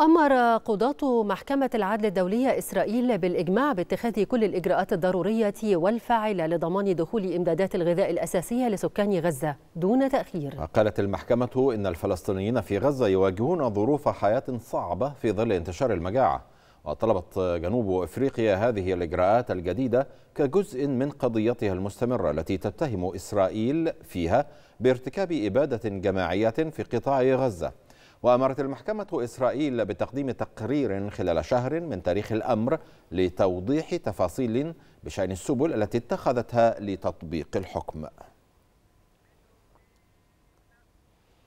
أمر قضاة محكمة العدل الدولية إسرائيل بالإجماع باتخاذ كل الإجراءات الضرورية والفاعلة لضمان دخول إمدادات الغذاء الأساسية لسكان غزة دون تأخير. قالت المحكمة إن الفلسطينيين في غزة يواجهون ظروف حياة صعبة في ظل انتشار المجاعة، وطلبت جنوب أفريقيا هذه الإجراءات الجديدة كجزء من قضيتها المستمرة التي تتهم إسرائيل فيها بارتكاب إبادة جماعية في قطاع غزة. وأمرت المحكمة إسرائيل بتقديم تقرير خلال شهر من تاريخ الأمر لتوضيح تفاصيل بشأن السبل التي اتخذتها لتطبيق الحكم